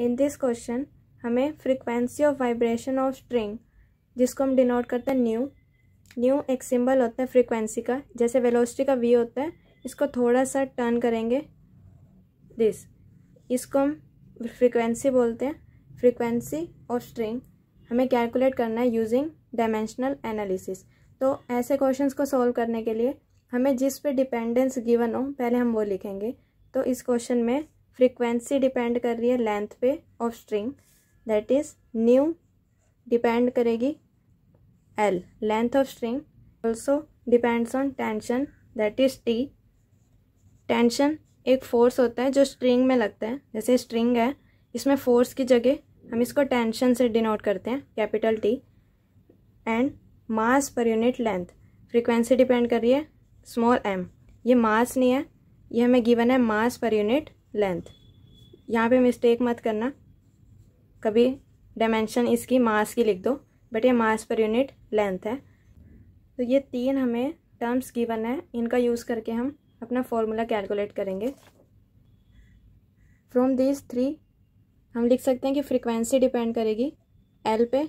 in this question हमें frequency of vibration of string जिसको हम डिनोट करते हैं न्यू न्यू एक सिंबल होता है फ्रिक्वेंसी का जैसे वेलोसिटी का वी होता है इसको थोड़ा सा टर्न करेंगे दिस इसको हम फ्रिक्वेंसी बोलते हैं फ्रिक्वेंसी ऑफ स्ट्रिंग हमें कैलकुलेट करना है यूजिंग डायमेंशनल एनालिसिस तो ऐसे क्वेश्चंस को सॉल्व करने के लिए हमें जिस पे डिपेंडेंस गिवन हो पहले हम वो लिखेंगे तो इस क्वेश्चन में फ्रीक्वेंसी डिपेंड कर रही है लेंथ पे of string that is nu depend करेगी L length of string also depends on tension that is T tension एक फोर्स होता है जो स्ट्रिंग में लगता है जैसे स्ट्रिंग है इसमें फोर्स की जगह हम इसको टेंशन से डिनोट करते हैं capital T and mass per unit length frequency depend कर रही है स्मॉल एम ये मास नहीं है ये हमें गिवन है मास पर यूनिट लेंथ यहाँ पे मिस्टेक मत करना कभी डायमेंशन इसकी मास की लिख दो बट ये मास पर यूनिट लेंथ है तो ये तीन हमें टर्म्स गिवन है इनका यूज़ करके हम अपना फॉर्मूला कैलकुलेट करेंगे फ्रॉम दिस थ्री हम लिख सकते हैं कि फ्रीक्वेंसी डिपेंड करेगी एल पे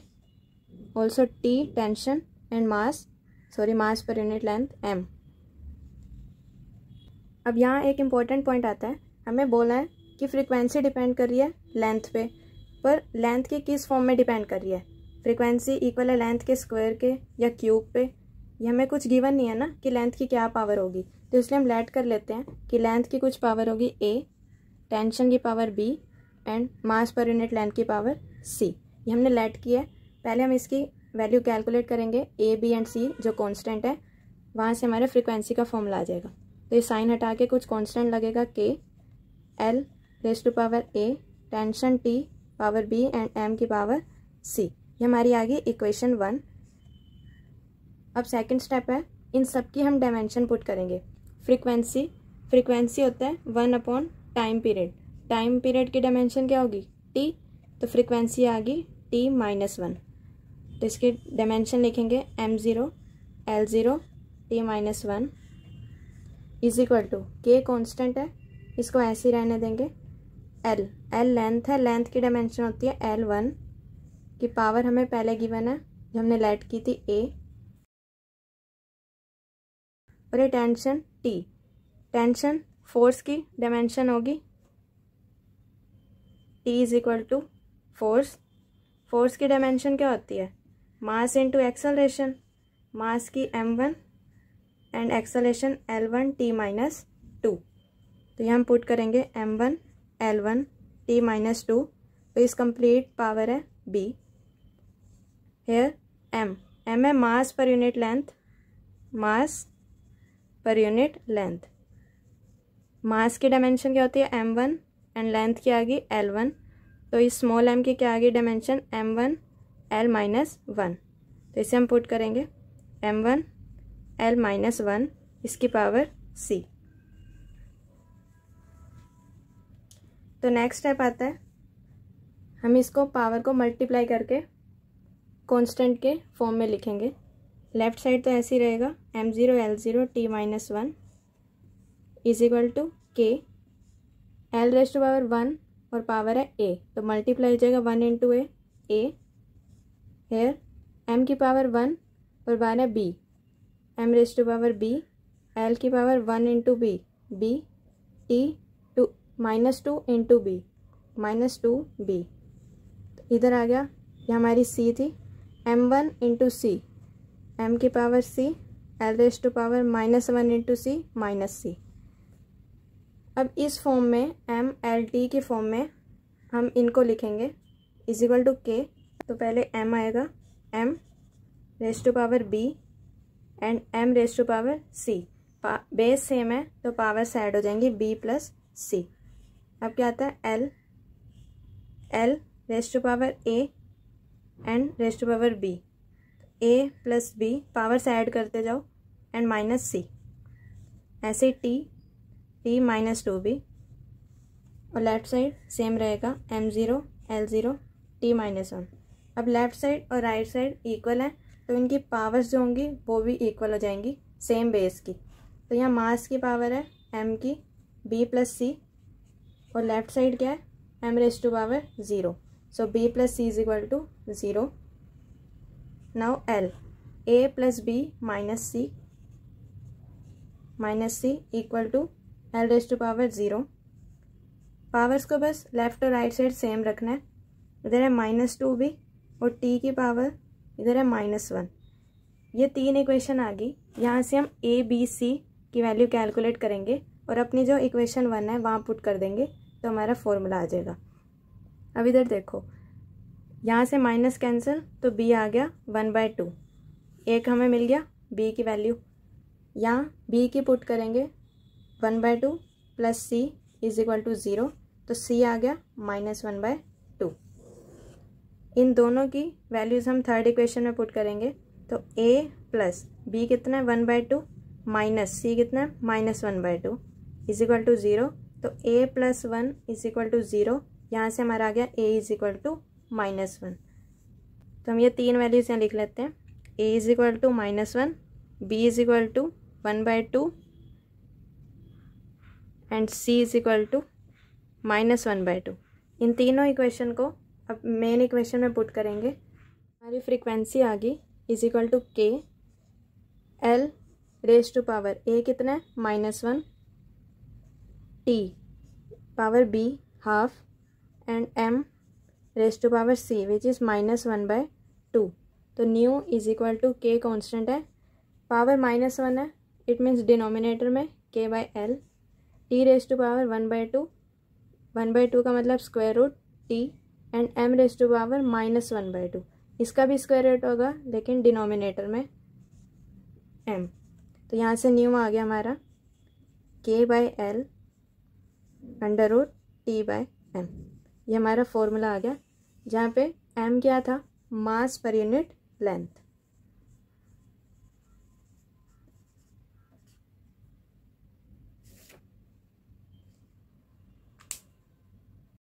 also T tension and mass sorry mass per unit length M अब यहाँ एक इम्पॉर्टेंट पॉइंट आता है हमें बोला है कि फ्रीक्वेंसी डिपेंड कर रही है लेंथ पे पर लेंथ के किस फॉर्म में डिपेंड कर रही है फ्रीक्वेंसी इक्वल है लेंथ के स्क्वायर के या क्यूब पे ये हमें कुछ गिवन नहीं है ना कि लेंथ की क्या पावर होगी तो इसलिए हम लेट कर लेते हैं कि लेंथ की कुछ पावर होगी ए टेंशन की power B and mass per unit length की पावर सी ये हमने लेट की है पहले हम इसकी वैल्यू कैलकुलेट करेंगे ए बी एंड सी जो कॉन्स्टेंट है वहाँ से हमारे फ्रिक्वेंसी का फॉर्मूला आ जाएगा तो ये साइन हटा के कुछ कॉन्स्टेंट लगेगा K L raise to power A tension T power B and M की पावर सी ये हमारी आ गई इक्वेशन वन अब सेकंड स्टेप है इन सब की हम डायमेंशन पुट करेंगे फ्रीक्वेंसी फ्रीक्वेंसी होता है one upon time period time period की डायमेंशन क्या होगी टी तो फ्रीक्वेंसी आ गई टी माइनस वन तो इसकी डायमेंशन लिखेंगे M zero L zero T minus one is equal to K constant है इसको ऐसे ही रहने देंगे एल एल लेंथ है लेंथ की डायमेंशन होती है एल वन की पावर हमें पहले गिवन है जो हमने लेट की थी ए और ये टेंशन टी टेंशन फोर्स की डायमेंशन होगी T is equal to force force की डायमेंशन क्या होती है मास इनटू एक्सेलरेशन मास की M one and acceleration L one T minus two तो ये हम पुट करेंगे M one L one T minus two तो इस कंप्लीट पावर है बी हेयर एम एम है mass per unit length mass per unit length mass की dimension क्या होती है एम वन एंड लेंथ क्या आ गई एल वन तो इस स्मॉल एम की क्या आ गई dimension M one L minus one तो इसे हम पुट करेंगे M one L minus one इसकी पावर सी तो नेक्स्ट स्टेप आता है हम इसको पावर को मल्टीप्लाई करके कांस्टेंट के फॉर्म में लिखेंगे लेफ्ट साइड तो ऐसे ही रहेगा M zero L zero T minus one is equal to K L raised power one और पावर है ए तो मल्टीप्लाई हो जाएगा one into A A here M की पावर वन और वन है B M raised power B L की power one into B B T minus two into B minus two B इधर आ गया ये हमारी सी थी M one into C M की power C L raise to power minus one into C minus C अब इस form में एम एल टी के फॉर्म में हम इनको लिखेंगे इज इक्वल टू के तो पहले एम आएगा M raise to power B and M raise to power C पा, बेस सेम है तो पावर सेड ऐड हो जाएंगी बी प्लस सी अब क्या आता है L L raised to power A and raised to power B A plus B power से ऐड करते जाओ एंड माइनस सी ऐसे T T minus two B और लेफ्ट साइड सेम रहेगा M zero L zero T minus one अब left side और right side equal है तो इनकी पावर्स जो होंगी वो भी इक्वल हो जाएंगी सेम बेस की तो यहाँ मास की पावर है एम की बी प्लस सी और लेफ्ट साइड क्या है M raise to power zero so B plus C is equal to zero now L A plus B minus C minus C equal to L raise to power zero powers को बस left और right side same रखना है इधर है minus two भी और T की पावर इधर है माइनस वन ये तीन इक्वेशन आ गई यहाँ से हम ए बी सी की वैल्यू कैलकुलेट करेंगे और अपनी जो इक्वेशन वन है वहाँ पुट कर देंगे तो हमारा फॉर्मूला आ जाएगा अब इधर देखो यहाँ से माइनस कैंसिल तो बी आ गया वन बाय टू एक हमें मिल गया बी की वैल्यू यहाँ बी की पुट करेंगे one by two plus C is equal to zero तो सी आ गया माइनस वन बाय टू इन दोनों की वैल्यूज़ हम थर्ड इक्वेशन में पुट करेंगे तो ए प्लस बी कितना है one by two minus C कितना है minus one by two is equal to zero तो A plus one is equal to zero यहाँ से हमारा आ गया A is equal to minus one तो हम ये तीन वैल्यूज़ यहाँ लिख लेते हैं A is equal to minus one B is equal to one by two and C is equal to minus one by two इन तीनों इक्वेशन को अब मेन इक्वेशन में पुट करेंगे हमारी फ्रीक्वेंसी आ गई is equal to K L raise to power A कितना है minus one T power B half and M raised to power C which is minus one by two तो nu is equal to K constant है power minus one है it means denominator में K by L T raise to power one by two one by two का मतलब square root T and M raise to power minus one by two इसका भी square root होगा लेकिन denominator में M तो यहाँ से न्यू आ गया हमारा K by L under root T by M ये हमारा फॉर्मूला आ गया जहाँ पे एम क्या था मास पर यूनिट लेंथ